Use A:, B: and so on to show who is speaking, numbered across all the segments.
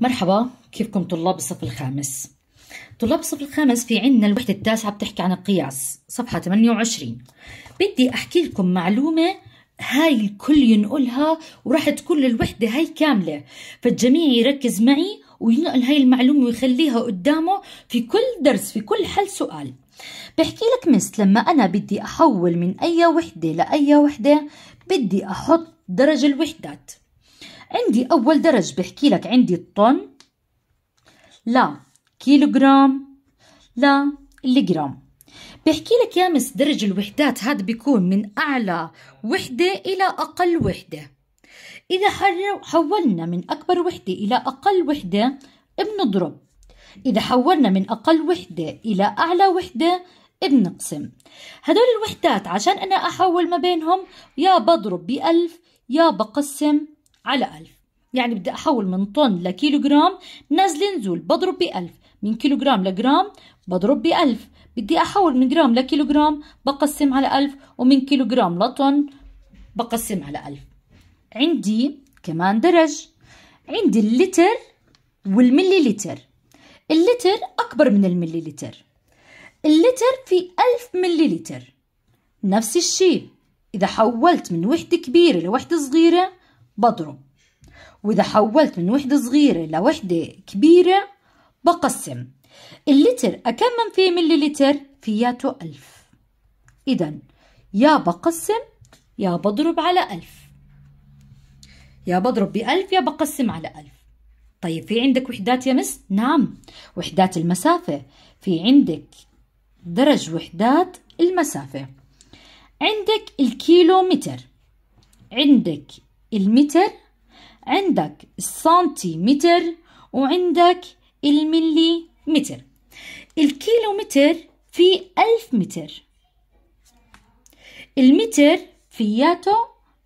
A: مرحبا كيفكم طلاب الصف الخامس طلاب الصف الخامس في عندنا الوحدة التاسعة بتحكي عن القياس صفحة 28 بدي أحكي لكم معلومة هاي الكل ينقلها وراح تكون للوحدة هاي كاملة فالجميع يركز معي وينقل هاي المعلومة ويخليها قدامه في كل درس في كل حل سؤال بحكي لك مس لما أنا بدي أحول من أي وحدة لأي وحدة بدي أحط درج الوحدات عندي أول درج بحكي لك عندي الطن لا كيلوغرام لا الجرام بحكي لك يا مس درج الوحدات هذا بيكون من أعلى وحدة إلى أقل وحدة إذا حولنا من أكبر وحدة إلى أقل وحدة بنضرب إذا حولنا من أقل وحدة إلى أعلى وحدة بنقسم هدول الوحدات عشان أنا أحول ما بينهم يا بضرب بألف يا بقسم على ألف يعني بدي أحول من طن لكيلو جرام نازل نزول بضرب بألف من كيلو جرام لجرام بضرب بألف بدي أحول من جرام لكيلو جرام بقسم على ألف ومن كيلو جرام لطن بقسم على ألف عندي كمان درج عندي اللتر والمليلتر اللتر أكبر من المليلتر اللتر في ألف مليلتر نفس الشيء إذا حولت من وحدة كبيرة لوحدة صغيرة بضرب وإذا حولت من وحدة صغيرة لوحدة كبيرة بقسم اللتر أكمم فيه ملي لتر فياته ألف إذا يا بقسم يا بضرب على ألف يا بضرب بألف يا بقسم على ألف طيب في عندك وحدات يا مس؟ نعم وحدات المسافة في عندك درج وحدات المسافة عندك الكيلومتر عندك المتر عندك السنتيمتر وعندك الملي متر الكيلو متر في ألف متر المتر فياته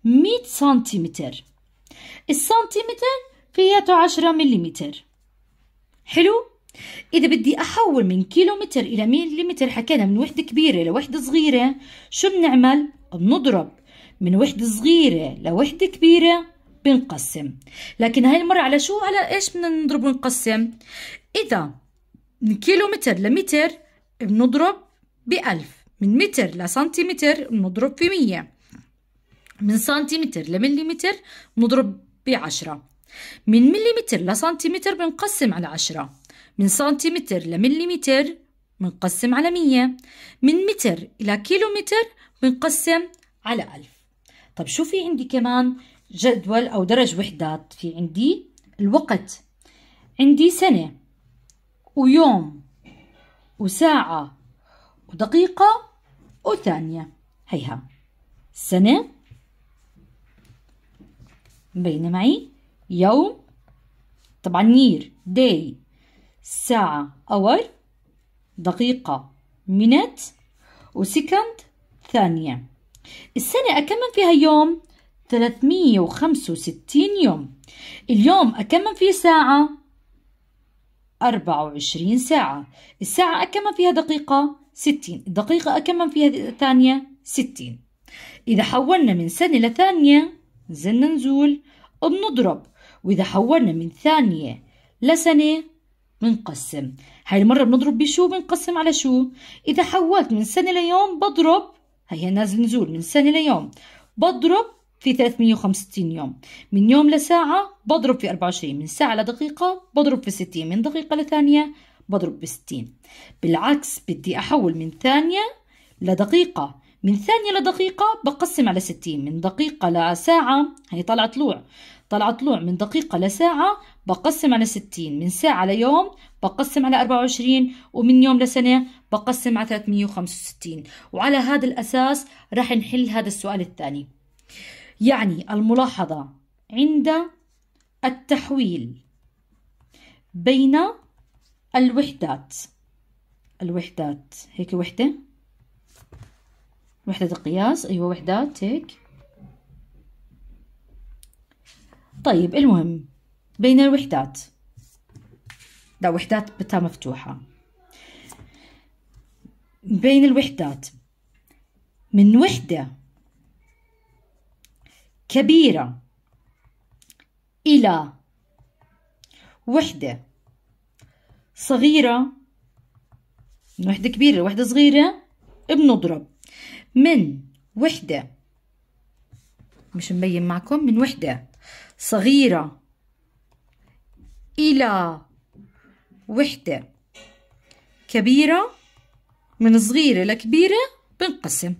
A: مية سنتيمتر السنتيمتر فياته عشرة مليمتر حلو؟ إذا بدي أحول من كيلومتر إلى مليمتر حكينا من وحدة كبيرة لوحدة صغيرة شو بنعمل؟ بنضرب من وحده صغيره لوحده كبيره بنقسم لكن هاي المره على شو على ايش بدنا نضرب ونقسم اذا من كيلومتر لمتر بنضرب ب1000 من متر لسنتيمتر بنضرب في 100 من سنتيمتر لمليمتر بنضرب ب10 من مليمتر لسنتيمتر بنقسم على 10 من سنتيمتر لمليمتر بنقسم على 100 من متر الى كيلومتر بنقسم على 1000 طب شو في عندي كمان جدول أو درج وحدات في عندي الوقت عندي سنة ويوم وساعة ودقيقة وثانية هيها سنة بين معي يوم طبعا نير داي ساعة اور دقيقة minute وسكند ثانية السنة أكمل فيها يوم 365 يوم اليوم أكمل فيه ساعة 24 ساعة الساعة أكمل فيها دقيقة 60 الدقيقة أكمل فيها ثانية 60 إذا حولنا من سنة لثانية نزلنا نزول بنضرب وإذا حولنا من ثانية لسنة بنقسم هاي المرة بنضرب بشو بنقسم على شو إذا حولت من سنة ليوم بضرب هيا نازل نزول من سنة ليوم بضرب في 365 يوم من يوم لساعة بضرب في 24 من ساعة لدقيقة بضرب في 60 من دقيقة لثانية بضرب في 60 بالعكس بدي أحول من ثانية لدقيقة من ثانية لدقيقة بقسم على 60 من دقيقة لساعة هي طلع طلوع طلع طلوع من دقيقة لساعة بقسم على 60 من ساعة ليوم بقسم على 24 ومن يوم لسنة بقسم على 365 وعلى هذا الأساس رح نحل هذا السؤال الثاني يعني الملاحظة عند التحويل بين الوحدات الوحدات هيك وحدة وحدة القياس أيوة وحدات هيك طيب المهم بين الوحدات لا وحدات بتاع مفتوحة بين الوحدات من وحدة كبيرة إلى وحدة صغيرة من وحدة كبيرة لوحدة صغيرة بنضرب من وحدة مش مبين معكم من وحدة صغيرة إلى وحدة كبيرة من صغيرة لكبيرة بنقسم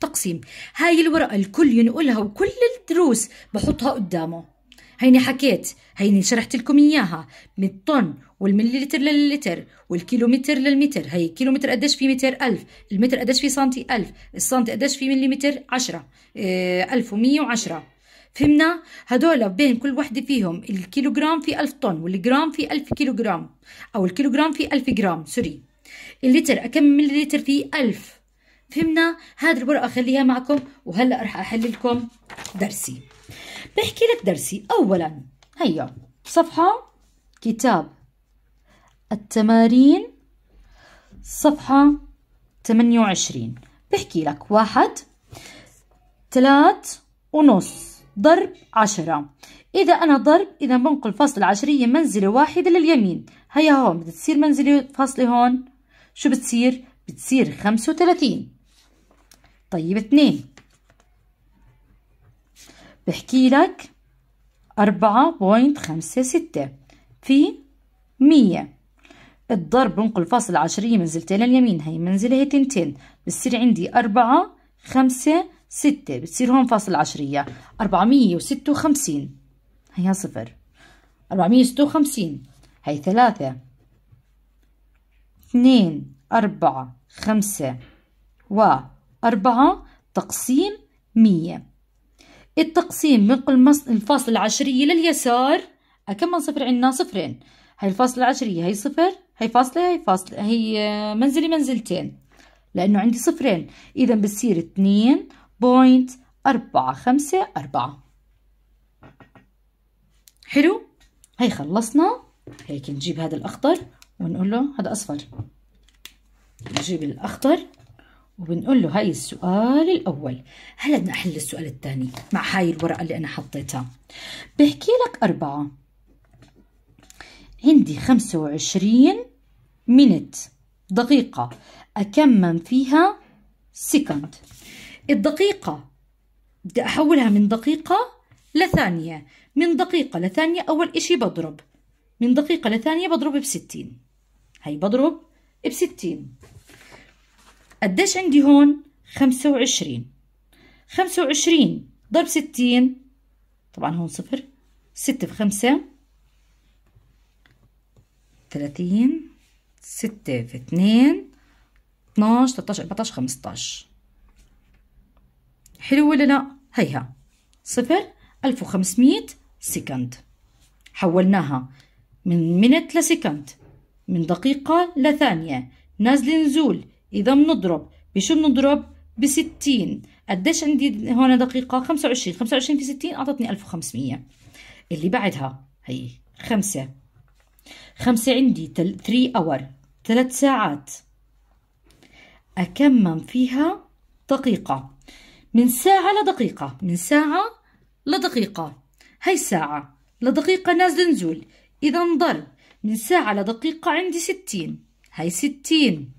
A: تقسيم هاي الورقة الكل ينقلها وكل الدروس بحطها قدامه هيني حكيت هيني شرحت لكم إياها من طن والمليلتر لللتر والكيلومتر للمتر هي الكيلومتر قديش في متر 1000 المتر قديش في سنتي 1000 السنتي قديش في مليمتر 10 1110 آه، فهمنا هدول بين كل وحده فيهم الكيلوغرام في 1000 طن والجرام في 1000 كيلوغرام او الكيلوغرام في 1000 جرام سوري اللتر كم مليلتر في 1000 فهمنا هذه الورقه خليها معكم وهلا رح احل لكم درسي بحكي لك درسي اولا هيا صفحه كتاب التمارين صفحة 28 بحكي لك واحد ثلاث ونص ضرب عشرة إذا أنا ضرب إذا بنقل فاصلة العشرية منزلة واحدة لليمين هيا هون بدها تصير منزلة فاصلة هون شو بتصير؟ بتصير خمسة وثلاثين طيب اثنين بحكي لك أربعة بوينت خمسة ستة في مية الضرب بنقل فاصلة عشرية منزلتين لليمين هي منزلة هي تنتين بتصير عندي أربعة خمسة ستة بتصير هون فاصلة عشرية أربعمية وستة وخمسين هيها صفر أربعمية وستة وخمسين هي ثلاثة اثنين أربعة خمسة وأربعة تقسيم مية التقسيم بنقل الفاصلة العشرية لليسار كم من صفر عندنا صفرين هاي الفاصلة العشرية هي صفر هي فاصلة هي فاصلة هي منزلة منزلتين لأنه عندي صفرين إذا بصير اتنين بوينت أربعة خمسة أربعة حلو هي خلصنا هيك نجيب هذا الأخضر ونقول له هذا أصفر نجيب الأخضر وبنقول له هاي السؤال الأول هلا بدنا أحل السؤال الثاني مع هاي الورقة اللي أنا حطيتها بحكي لك أربعة عندي خمسة وعشرين منت دقيقة أكمم فيها سكند الدقيقة بدي أحولها من دقيقة لثانية من دقيقة لثانية أول إشي بضرب من دقيقة لثانية بضرب بستين هي بضرب بستين قديش عندي هون خمسة وعشرين خمسة وعشرين ضرب ستين طبعا هون صفر ستة في خمسة تلاتين ستة في اتنين اتناش تلاتاش اربعتاش خمستاش حلو ولا لا هيها صفر الف وخمسمية سكند حولناها من منت لسكند من دقيقة لثانية نازل نزول إذا بنضرب بشو بنضرب بستين قديش عندي هون دقيقة خمسة وعشرين خمسة وعشرين في ستين أعطتني ألف وخمسمية اللي بعدها هي خمسة خمسة عندي 3 اور ثلاث ساعات أكمم فيها دقيقة من ساعة لدقيقة من ساعة لدقيقة هاي ساعة لدقيقة نازل نزول إذا ضل من ساعة لدقيقة عندي ستين هاي ستين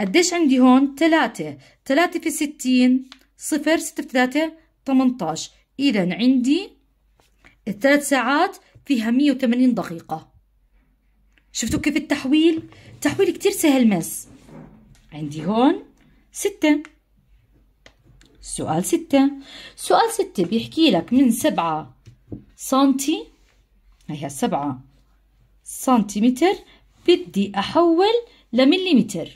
A: قديش عندي هون ثلاثة ثلاثة في ستين صفر ستة في ثلاثة تمنتاش إذا عندي الثلاث ساعات فيها مية وثمانين دقيقة شفتوا كيف التحويل التحويل كتير سهل مس عندي هون ستة سؤال ستة سؤال ستة بيحكي لك من سبعة سنتي هي سبعة سنتيمتر بدي أحول لمليمتر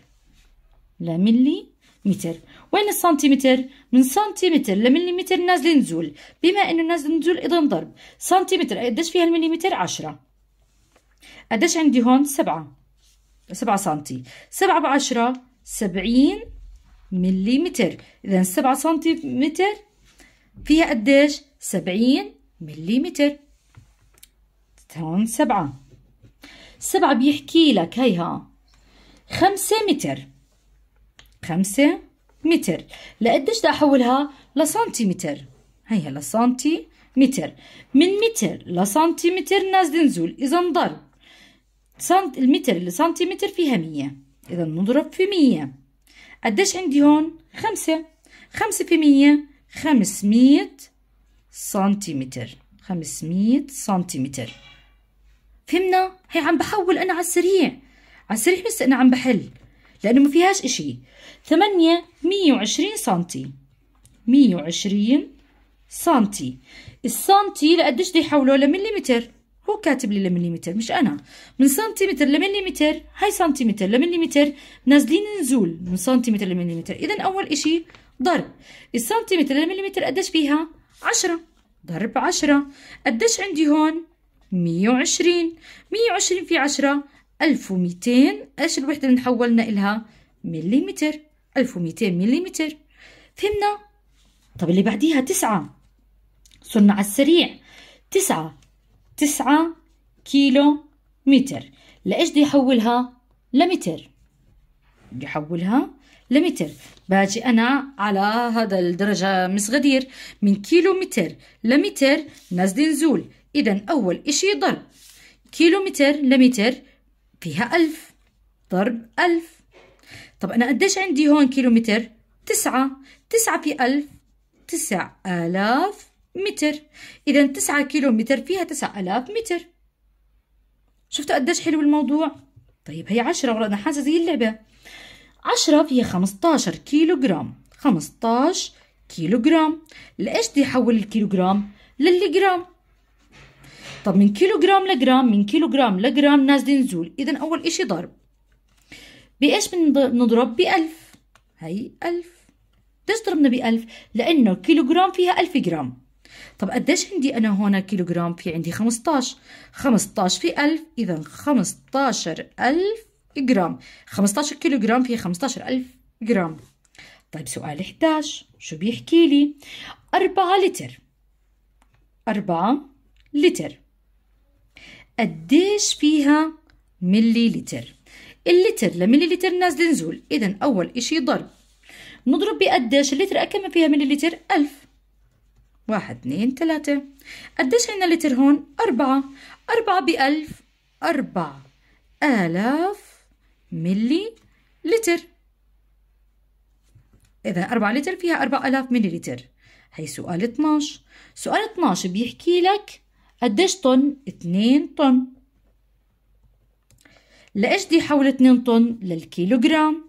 A: لملي متر وين السنتيمتر من سنتيمتر لمليمتر نازل نزول بما انه نازل نزول اذا ضرب سنتيمتر قديش فيها المليمتر عشرة قديش عندي هون سبعة سبعة سنتي سبعة بعشرة سبعين مليمتر إذا سبعة سنتيمتر فيها قديش سبعين مليمتر هون سبعة سبعة بيحكي لك هيها خمسة متر خمسة متر لقديش بدي أحولها لسنتيمتر هيها لسنتيمتر من متر لسنتيمتر نازل نزول إذا ضرب سنت المتر لسنتيمتر فيها مية إذا نضرب في مية قديش عندي هون خمسة خمسة في مية خمسمية سنتيمتر خمسمية سنتيمتر فهمنا هي عم بحول أنا على السريع على السريع بس أنا عم بحل لأنه ما فيهاش إشي ثمانية مية وعشرين سنتي مية وعشرين سنتي السنتي لقديش دي حوله لمليمتر هو كاتب لي لمليمتر مش انا من سنتيمتر لمليمتر هاي سنتيمتر لمليمتر نازلين نزول من سنتيمتر لمليمتر اذا اول اشي ضرب السنتيمتر لمليمتر قديش فيها 10 ضرب 10 قديش عندي هون 120 120 في 10 1200 ايش الوحده اللي حولنا الها مليمتر 1200 مليمتر فهمنا طب اللي بعديها 9 صرنا على السريع 9 تسعة كيلو متر لإيش بدي احولها لمتر بدي احولها لمتر باجي أنا على هذا الدرجة مصغدير من كيلو متر لمتر نازلة نزول إذا أول إشي ضرب كيلو متر لمتر فيها ألف ضرب ألف طب أنا قديش عندي هون كيلو متر تسعة تسعة في ألف تسع آلاف متر إذا تسعة كيلو متر فيها تسعة آلاف متر شفتوا قديش حلو الموضوع طيب هي عشرة أنا حاسة زي اللعبة عشرة فيها خمستاشر كيلو جرام خمستاش كيلو جرام لإيش بدي أحول الكيلو جرام للي جرام طب من كيلو جرام لجرام من كيلو جرام لجرام نازل نزول إذا أول إشي ضرب بإيش بنضرب بألف هي ألف ليش ضربنا بألف لأنه كيلو جرام فيها ألف جرام طب قديش عندي أنا هون كيلوغرام في عندي 15 15 في 1000 إذا 15000 جرام 15 كيلوغرام في 15000 جرام طيب سؤال 11 شو بيحكي لي 4 لتر 4 لتر قديش فيها ملي لتر اللتر لملي لتر نازل نزول اذا اول اشي ضرب نضرب بقديش اللتر كم فيها ملي لتر 1000 واحد اثنين ثلاثة قديش عنا لتر هون؟ أربعة أربعة بألف أربع آلاف ملي لتر إذا أربعة لتر فيها أربع آلاف ملي لتر هي سؤال 12 سؤال 12 بيحكي لك قديش طن؟ 2 طن لإيش دي حول 2 طن؟ للكيلوغرام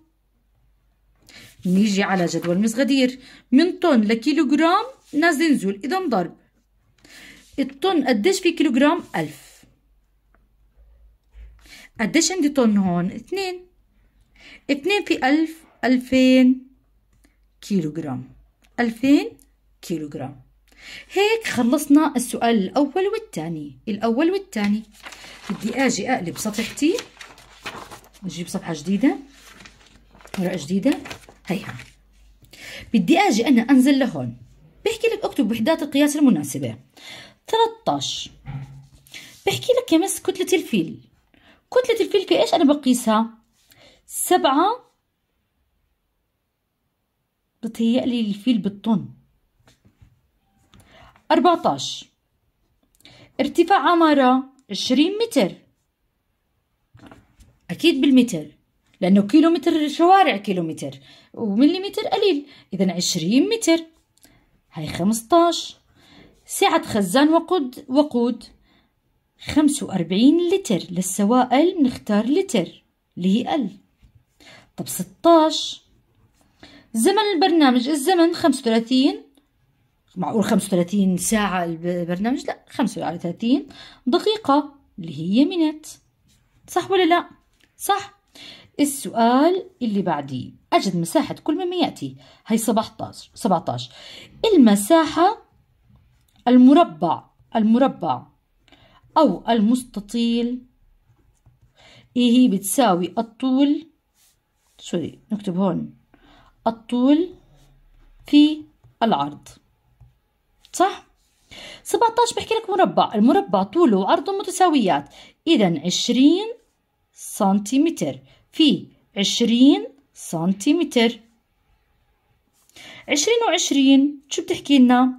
A: نيجي على جدول مزغدير من طن لكيلوغرام نازلين زول اذا ضرب الطن قديش في كيلوغرام ألف قديش عندي طن هون اثنين اثنين في ألف ألفين كيلوغرام ألفين كيلوغرام هيك خلصنا السؤال الأول والثاني الأول والثاني بدي أجي أقلب صفحتي نجيب صفحة جديدة ورقة جديدة هيها بدي أجي أنا أنزل لهون بحكي لك اكتب وحدات القياس المناسبة 13 بحكي لك كمس كتلة الفيل كتلة الفيل كإيش أنا بقيسها سبعة بتهيألي الفيل بالطن 14 ارتفاع عمارة 20 متر أكيد بالمتر لأنه كيلومتر شوارع كيلومتر ومليمتر قليل إذا 20 متر هاي خمسطاش سعة خزان وقود وقود خمسة وأربعين لتر للسوائل نختار لتر اللي هي ال طب ستاش زمن البرنامج الزمن خمسة وثلاثين معقول خمسة وثلاثين ساعة البرنامج لا خمسة وثلاثين دقيقة اللي هي منت صح ولا لا صح السؤال اللي بعديه أجد مساحة كل مما يأتي هي 17 17 المساحة المربع المربع أو المستطيل إيه هي بتساوي الطول سوري نكتب هون الطول في العرض صح؟ 17 بحكي لك مربع المربع طوله وعرضه متساويات إذا 20 سنتيمتر في 20 سنتيمتر عشرين وعشرين شو بتحكي لنا؟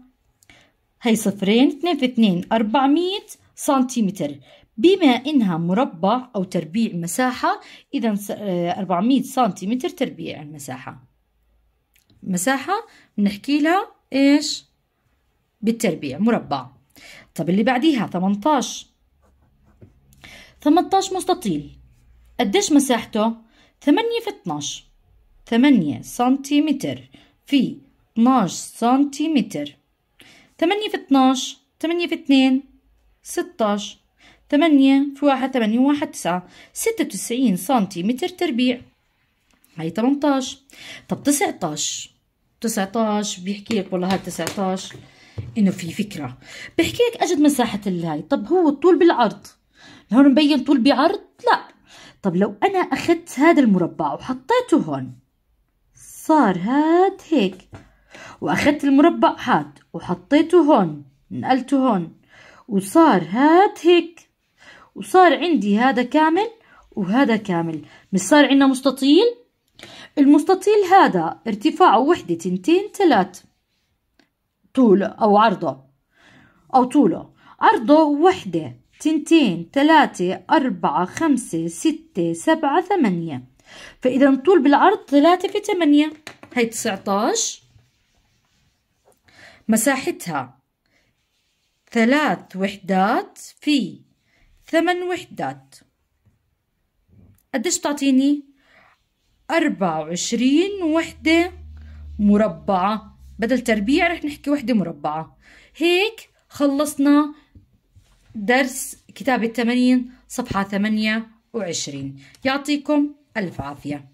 A: هي صفرين اتنين في اتنين أربعمية سنتيمتر بما إنها مربع أو تربيع مساحة إذا آه، أربعمية سنتيمتر تربيع المساحة مساحة بنحكي لها إيش؟ بالتربيع مربع طب اللي بعديها 18 18 مستطيل قديش مساحته؟ 8 في 12 ثمانية سنتيمتر في اتناش سنتيمتر ثمانية في اتناش ثمانية في اتنين ستاش ثمانية في واحد ثمانية واحد تسعة ستة وتسعين سنتيمتر تربيع هاي 18 طب تسعتاش تسعتاش بيحكي لك والله هاي تسعتاش انه في فكرة بحكي لك اجد مساحة الهاي طب هو الطول بالعرض هون مبين طول بعرض لا طب لو انا اخذت هذا المربع وحطيته هون صار هاد هيك وأخدت المربع هاد وحطيته هون نقلته هون وصار هاد هيك وصار عندي هذا كامل وهذا كامل مش صار عندنا مستطيل المستطيل هذا ارتفاعه وحدة تنتين ثلاث طوله أو عرضه أو طوله عرضه وحدة تنتين ثلاثة أربعة خمسة ستة سبعة ثمانية فإذا طول بالعرض 3 في 8 هي 19 مساحتها ثلاث وحدات في ثمن وحدات قديش بتعطيني؟ أربعة وعشرين وحدة مربعة بدل تربيع رح نحكي وحدة مربعة هيك خلصنا درس كتاب التمانين صفحة ثمانية وعشرين يعطيكم ألف عافية